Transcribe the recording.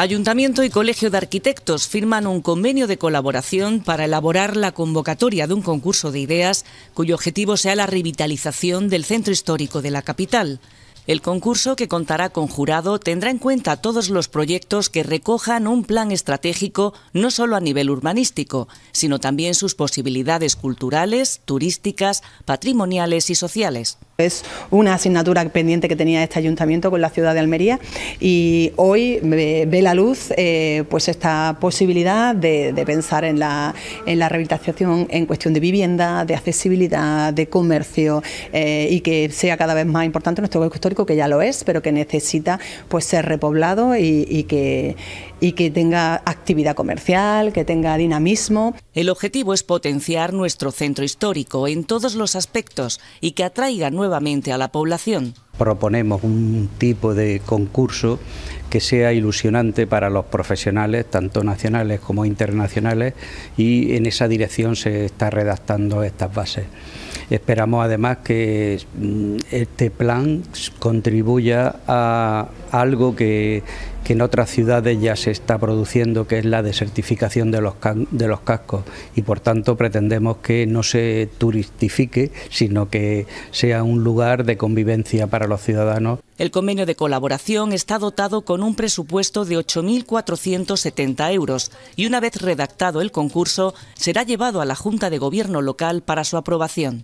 Ayuntamiento y Colegio de Arquitectos firman un convenio de colaboración para elaborar la convocatoria de un concurso de ideas cuyo objetivo sea la revitalización del centro histórico de la capital. El concurso, que contará con jurado, tendrá en cuenta todos los proyectos que recojan un plan estratégico no solo a nivel urbanístico, sino también sus posibilidades culturales, turísticas, patrimoniales y sociales. Es una asignatura pendiente que tenía este ayuntamiento con la ciudad de Almería y hoy ve la luz eh, pues esta posibilidad de, pensar en la, rehabilitación en cuestión de vivienda, de accesibilidad, de comercio eh, y que sea cada vez más importante nuestro hueco histórico, que ya lo es, pero que necesita pues ser repoblado y que, y que tenga actividad comercial, que tenga dinamismo. El objetivo es potenciar nuestro centro histórico en todos los aspectos y que atraiga nuevamente a la población proponemos un tipo de concurso que sea ilusionante para los profesionales, tanto nacionales como internacionales, y en esa dirección se está redactando estas bases. Esperamos además que mm, este plan contribuya a algo que, en otras ciudades ya se está produciendo, que es la desertificación de los, de los cascos, y por tanto pretendemos que no se turistifique, sino que sea un lugar de convivencia para los ciudadanos. El convenio de colaboración está dotado con un presupuesto de 8.470 euros y una vez redactado el concurso será llevado a la Junta de Gobierno local para su aprobación.